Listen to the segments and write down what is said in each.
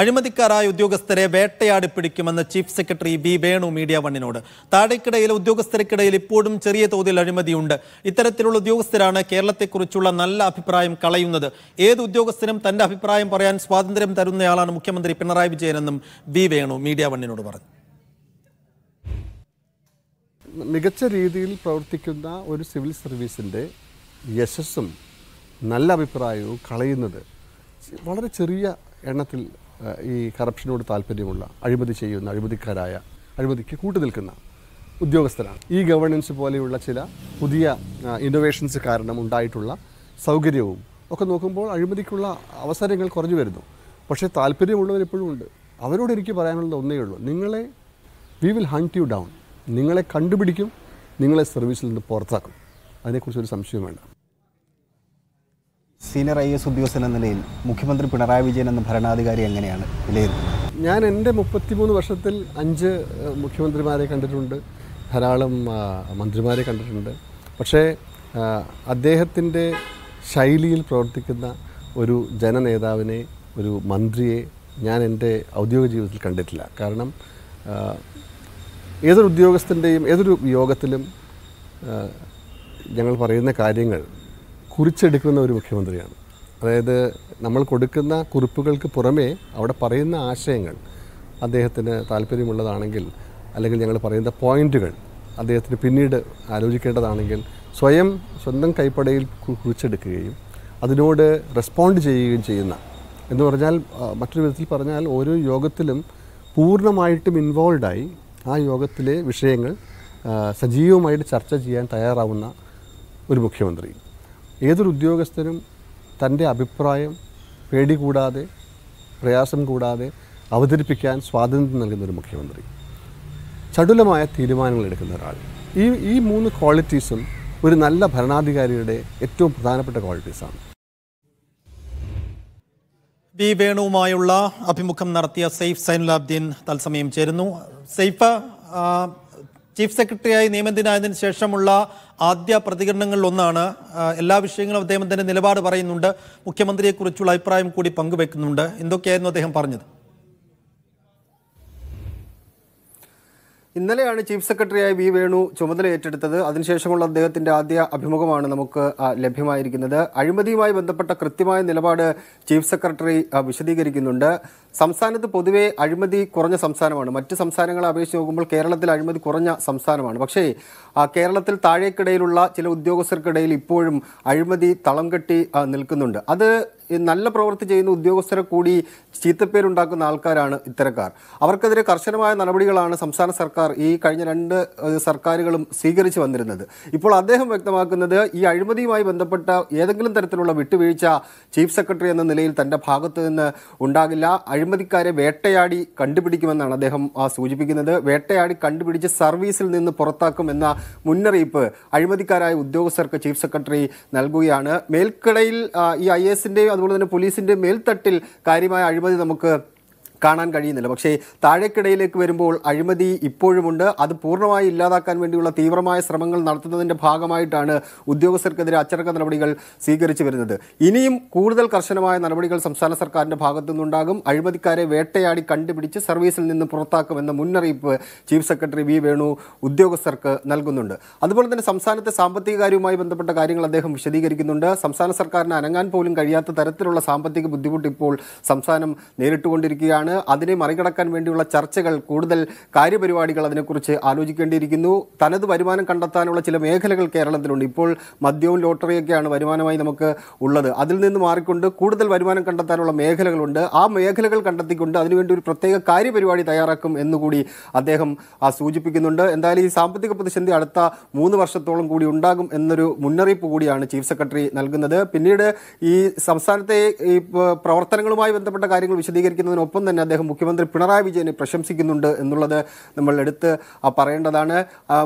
അഴിമതിക്കാരായ ഉദ്യോഗസ്ഥരെ വേട്ടയാടി പിടിക്കുമെന്ന് chief secretary B Venu media വണ്ണിനോട് താഴേക്കിടയിലെ ഉദ്യോഗസ്ഥർക്കിടയിൽ ഇപ്പോഴും ചെറിയ തോതിൽ അഴിമതിയുണ്ട് ഇത്തരത്തിലുള്ള ഉദ്യോഗസ്ഥരാണ് കേരളത്തെക്കുറിച്ചുള്ള നല്ല അഭിപ്രായം കളയുന്നത് ഏത് ഉദ്യോഗസ്ഥനും തന്റെ അഭിപ്രായം പറയാൻ സ്വാതന്ത്ര്യം തരുന്നയാളാണ് മുഖ്യമന്ത്രി പിണറായി വിജയനെന്നും ബി വേണു മീഡിയ വണ്ണിനോട് പറഞ്ഞു മികച്ച രീതിയിൽ പ്രവർത്തിക്കുന്ന ഒരു സിവിൽ സർവീസിൻ്റെ യശസ്സും നല്ല അഭിപ്രായവും കളയുന്നത് വളരെ ചെറിയ എണ്ണത്തിൽ ഈ കറപ്ഷനോട് താല്പര്യമുള്ള അഴിമതി ചെയ്യുന്ന അഴിമതിക്കാരായ അഴിമതിക്ക് കൂട്ടുനിൽക്കുന്ന ഉദ്യോഗസ്ഥരാണ് ഈ ഗവർണൻസ് പോലെയുള്ള ചില പുതിയ ഇന്നോവേഷൻസ് കാരണം ഉണ്ടായിട്ടുള്ള സൗകര്യവും ഒക്കെ നോക്കുമ്പോൾ അഴിമതിക്കുള്ള അവസരങ്ങൾ കുറഞ്ഞു വരുന്നു പക്ഷേ താല്പര്യമുള്ളവരെപ്പോഴും ഉണ്ട് അവരോട് എനിക്ക് പറയാനുള്ളത് ഒന്നേ ഉള്ളൂ നിങ്ങളെ we will hunt you down നിങ്ങളെ കണ്ടുപിടിക്കും നിങ്ങളെ സർവീസിൽ നിന്ന് പുറത്താക്കും അതിനെക്കുറിച്ച് ഒരു സംശയം വേണ്ട സീനിയർ ഐ എസ് ഉദ്യോഗസ്ഥൻ എന്ന നിലയിൽ മുഖ്യമന്ത്രി പിണറായി വിജയൻ എന്ന ഭരണാധികാരി എങ്ങനെയാണ് വിലയിരുത്തുന്നത് ഞാൻ എൻ്റെ മുപ്പത്തിമൂന്ന് വർഷത്തിൽ അഞ്ച് മുഖ്യമന്ത്രിമാരെ കണ്ടിട്ടുണ്ട് ധാരാളം മന്ത്രിമാരെ കണ്ടിട്ടുണ്ട് പക്ഷേ അദ്ദേഹത്തിൻ്റെ ശൈലിയിൽ പ്രവർത്തിക്കുന്ന ഒരു ജനനേതാവിനെ ഒരു മന്ത്രിയെ ഞാൻ എൻ്റെ ഔദ്യോഗിക ജീവിതത്തിൽ കണ്ടിട്ടില്ല കാരണം ഏതൊരു ഉദ്യോഗസ്ഥൻ്റെയും ഏതൊരു യോഗത്തിലും ഞങ്ങൾ പറയുന്ന കാര്യങ്ങൾ കുറിച്ചെടുക്കുന്ന ഒരു മുഖ്യമന്ത്രിയാണ് അതായത് നമ്മൾ കൊടുക്കുന്ന കുറിപ്പുകൾക്ക് പുറമേ അവിടെ പറയുന്ന ആശയങ്ങൾ അദ്ദേഹത്തിന് താല്പര്യമുള്ളതാണെങ്കിൽ അല്ലെങ്കിൽ ഞങ്ങൾ പറയുന്ന പോയിന്റുകൾ അദ്ദേഹത്തിന് പിന്നീട് ആലോചിക്കേണ്ടതാണെങ്കിൽ സ്വയം സ്വന്തം കൈപ്പടയിൽ കുറിച്ചെടുക്കുകയും അതിനോട് റെസ്പോണ്ട് ചെയ്യുകയും ചെയ്യുന്ന എന്ന് പറഞ്ഞാൽ മറ്റൊരു വിധത്തിൽ പറഞ്ഞാൽ ഓരോ യോഗത്തിലും പൂർണ്ണമായിട്ടും ഇൻവോൾവായി ആ യോഗത്തിലെ വിഷയങ്ങൾ സജീവമായിട്ട് ചർച്ച ചെയ്യാൻ തയ്യാറാവുന്ന ഒരു മുഖ്യമന്ത്രി ഏതൊരു ഉദ്യോഗസ്ഥനും തൻ്റെ അഭിപ്രായം പേടി കൂടാതെ പ്രയാസം കൂടാതെ അവതരിപ്പിക്കാൻ സ്വാതന്ത്ര്യം നൽകുന്ന ഒരു മുഖ്യമന്ത്രി ചടുലമായ തീരുമാനങ്ങൾ എടുക്കുന്ന ഒരാൾ ഈ ഈ മൂന്ന് ക്വാളിറ്റീസും ഒരു നല്ല ഭരണാധികാരിയുടെ ഏറ്റവും പ്രധാനപ്പെട്ട ക്വാളിറ്റീസാണ് ബി വേണുവുമായുള്ള അഭിമുഖം നടത്തിയ സെയ്ഫ് സൈനുലാബ്ദീൻ തത്സമയം ചേരുന്നു സെയ്ഫ് ചീഫ് സെക്രട്ടറിയായി നിയമിതനായതിനു ശേഷമുള്ള ആദ്യ പ്രതികരണങ്ങളിൽ ഒന്നാണ് എല്ലാ വിഷയങ്ങളും അദ്ദേഹം തന്നെ നിലപാട് പറയുന്നുണ്ട് മുഖ്യമന്ത്രിയെക്കുറിച്ചുള്ള അഭിപ്രായം കൂടി പങ്കുവെക്കുന്നുണ്ട് എന്തൊക്കെയായിരുന്നു അദ്ദേഹം പറഞ്ഞത് ഇന്നലെയാണ് ചീഫ് സെക്രട്ടറിയായി വി വേണു ചുമതല ഏറ്റെടുത്തത് അതിനുശേഷമുള്ള അദ്ദേഹത്തിന്റെ ആദ്യ അഭിമുഖമാണ് നമുക്ക് ലഭ്യമായിരിക്കുന്നത് അഴിമതിയുമായി ബന്ധപ്പെട്ട കൃത്യമായ നിലപാട് ചീഫ് സെക്രട്ടറി വിശദീകരിക്കുന്നുണ്ട് സംസ്ഥാനത്ത് പൊതുവെ അഴിമതി കുറഞ്ഞ സംസ്ഥാനമാണ് മറ്റ് സംസ്ഥാനങ്ങളെ അപേക്ഷിച്ച് നോക്കുമ്പോൾ കേരളത്തിൽ അഴിമതി കുറഞ്ഞ സംസ്ഥാനമാണ് പക്ഷേ കേരളത്തിൽ താഴേക്കിടയിലുള്ള ചില ഉദ്യോഗസ്ഥർക്കിടയിൽ ഇപ്പോഴും അഴിമതി തളം കെട്ടി നിൽക്കുന്നുണ്ട് അത് നല്ല പ്രവൃത്തി ചെയ്യുന്ന ഉദ്യോഗസ്ഥരെ കൂടി ചീത്തപ്പേരുണ്ടാക്കുന്ന ആൾക്കാരാണ് ഇത്തരക്കാർ അവർക്കെതിരെ കർശനമായ നടപടികളാണ് സംസ്ഥാന സർക്കാർ ഈ കഴിഞ്ഞ രണ്ട് സർക്കാരുകളും സ്വീകരിച്ചു വന്നിരുന്നത് ഇപ്പോൾ അദ്ദേഹം വ്യക്തമാക്കുന്നത് ഈ അഴിമതിയുമായി ബന്ധപ്പെട്ട ഏതെങ്കിലും തരത്തിലുള്ള വിട്ടുവീഴ്ച ചീഫ് സെക്രട്ടറി എന്ന നിലയിൽ തൻ്റെ ഭാഗത്തു നിന്ന് ഉണ്ടാകില്ല അഴിമതിക്കാരെ വേട്ടയാടി കണ്ടുപിടിക്കുമെന്നാണ് അദ്ദേഹം സൂചിപ്പിക്കുന്നത് വേട്ടയാടി കണ്ടുപിടിച്ച് സർവീസിൽ നിന്ന് പുറത്താക്കുമെന്ന മുന്നറിയിപ്പ് അഴിമതിക്കാരായ ഉദ്യോഗസ്ഥർക്ക് ചീഫ് സെക്രട്ടറി നൽകുകയാണ് മേൽക്കിടയിൽ ഈ ഐ എസിൻ്റെയും അതുപോലെ തന്നെ പോലീസിന്റെ മേൽത്തട്ടിൽ കാര്യമായ അഴിമതി നമുക്ക് കാണാൻ കഴിയുന്നില്ല പക്ഷേ താഴേക്കിടയിലേക്ക് വരുമ്പോൾ അഴിമതി ഇപ്പോഴുമുണ്ട് അത് പൂർണ്ണമായി ഇല്ലാതാക്കാൻ വേണ്ടിയുള്ള തീവ്രമായ ശ്രമങ്ങൾ നടത്തുന്നതിൻ്റെ ഭാഗമായിട്ടാണ് ഉദ്യോഗസ്ഥർക്കെതിരെ അച്ചടക്ക നടപടികൾ സ്വീകരിച്ചു വരുന്നത് ഇനിയും കൂടുതൽ കർശനമായ നടപടികൾ സംസ്ഥാന സർക്കാരിൻ്റെ ഭാഗത്തു നിന്നുണ്ടാകും അഴിമതിക്കാരെ വേട്ടയാടി കണ്ടുപിടിച്ച് സർവീസിൽ നിന്ന് പുറത്താക്കുമെന്ന മുന്നറിയിപ്പ് ചീഫ് സെക്രട്ടറി വി വേണു ഉദ്യോഗസ്ഥർക്ക് നൽകുന്നുണ്ട് അതുപോലെ തന്നെ സംസ്ഥാനത്തെ സാമ്പത്തിക കാര്യവുമായി ബന്ധപ്പെട്ട കാര്യങ്ങൾ അദ്ദേഹം വിശദീകരിക്കുന്നുണ്ട് സംസ്ഥാന സർക്കാരിന് അനങ്ങാൻ പോലും കഴിയാത്ത തരത്തിലുള്ള സാമ്പത്തിക ബുദ്ധിമുട്ട് ഇപ്പോൾ സംസ്ഥാനം നേരിട്ടുകൊണ്ടിരിക്കുകയാണ് അതിനെ മറികടക്കാൻ വേണ്ടിയുള്ള ചർച്ചകൾ കൂടുതൽ കാര്യപരിപാടികൾ അതിനെക്കുറിച്ച് ആലോചിക്കേണ്ടിയിരിക്കുന്നു തനത് വരുമാനം കണ്ടെത്താനുള്ള ചില മേഖലകൾ കേരളത്തിലുണ്ട് ഇപ്പോൾ മദ്യവും ലോട്ടറിയൊക്കെയാണ് വരുമാനമായി നമുക്ക് ഉള്ളത് അതിൽ നിന്ന് മാറിക്കൊണ്ട് കൂടുതൽ വരുമാനം കണ്ടെത്താനുള്ള മേഖലകളുണ്ട് ആ മേഖലകൾ കണ്ടെത്തിക്കൊണ്ട് അതിനുവേണ്ടി ഒരു പ്രത്യേക കാര്യപരിപാടി തയ്യാറാക്കും എന്നുകൂടി അദ്ദേഹം സൂചിപ്പിക്കുന്നുണ്ട് എന്തായാലും ഈ സാമ്പത്തിക പ്രതിസന്ധി അടുത്ത മൂന്ന് വർഷത്തോളം കൂടി ഉണ്ടാകും എന്നൊരു മുന്നറിയിപ്പ് കൂടിയാണ് ചീഫ് സെക്രട്ടറി നൽകുന്നത് പിന്നീട് ഈ സംസ്ഥാനത്തെ ഈ പ്രവർത്തനങ്ങളുമായി ബന്ധപ്പെട്ട കാര്യങ്ങൾ വിശദീകരിക്കുന്നതിനൊപ്പം തന്നെ അദ്ദേഹം മുഖ്യമന്ത്രി പിണറായി വിജയനെ പ്രശംസിക്കുന്നുണ്ട് എന്നുള്ളത് നമ്മൾ എടുത്ത് പറയേണ്ടതാണ്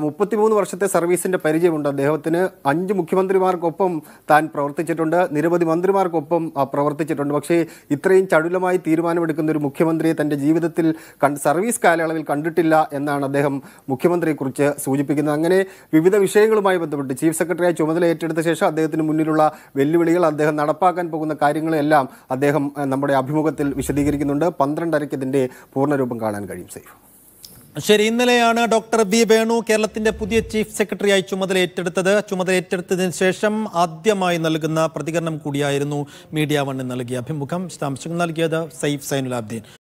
മുപ്പത്തിമൂന്ന് വർഷത്തെ സർവീസിൻ്റെ പരിചയമുണ്ട് അദ്ദേഹത്തിന് അഞ്ച് മുഖ്യമന്ത്രിമാർക്കൊപ്പം താൻ പ്രവർത്തിച്ചിട്ടുണ്ട് നിരവധി മന്ത്രിമാർക്കൊപ്പം പ്രവർത്തിച്ചിട്ടുണ്ട് പക്ഷേ ഇത്രയും ചടുലമായി തീരുമാനമെടുക്കുന്ന ഒരു മുഖ്യമന്ത്രിയെ തൻ്റെ ജീവിതത്തിൽ കണ്ട് സർവീസ് കാലയളവിൽ കണ്ടിട്ടില്ല എന്നാണ് അദ്ദേഹം മുഖ്യമന്ത്രിയെക്കുറിച്ച് സൂചിപ്പിക്കുന്നത് അങ്ങനെ വിവിധ വിഷയങ്ങളുമായി ബന്ധപ്പെട്ട് ചീഫ് സെക്രട്ടറിയായി ചുമതല ഏറ്റെടുത്ത ശേഷം അദ്ദേഹത്തിന് മുന്നിലുള്ള വെല്ലുവിളികൾ അദ്ദേഹം നടപ്പാക്കാൻ പോകുന്ന കാര്യങ്ങളെല്ലാം അദ്ദേഹം നമ്മുടെ അഭിമുഖത്തിൽ വിശദീകരിക്കുന്നുണ്ട് പന്ത്രണ്ടരയ്ക്ക് ഇതിൻ്റെ പൂർണ്ണരൂപം കാണാൻ കഴിയും സേഫ് ശരി ഇന്നലെയാണ് ഡോക്ടർ ബി വേണു കേരളത്തിന്റെ പുതിയ ചീഫ് സെക്രട്ടറിയായി ചുമതല ഏറ്റെടുത്തത് ചുമതല ഏറ്റെടുത്തതിന് ശേഷം ആദ്യമായി നൽകുന്ന പ്രതികരണം കൂടിയായിരുന്നു മീഡിയ വണ്ണിന് നൽകിയ അഭിമുഖം വിശദാംശങ്ങൾ നൽകിയത് സൈനുൽ സൈനുലാബ്ദീൻ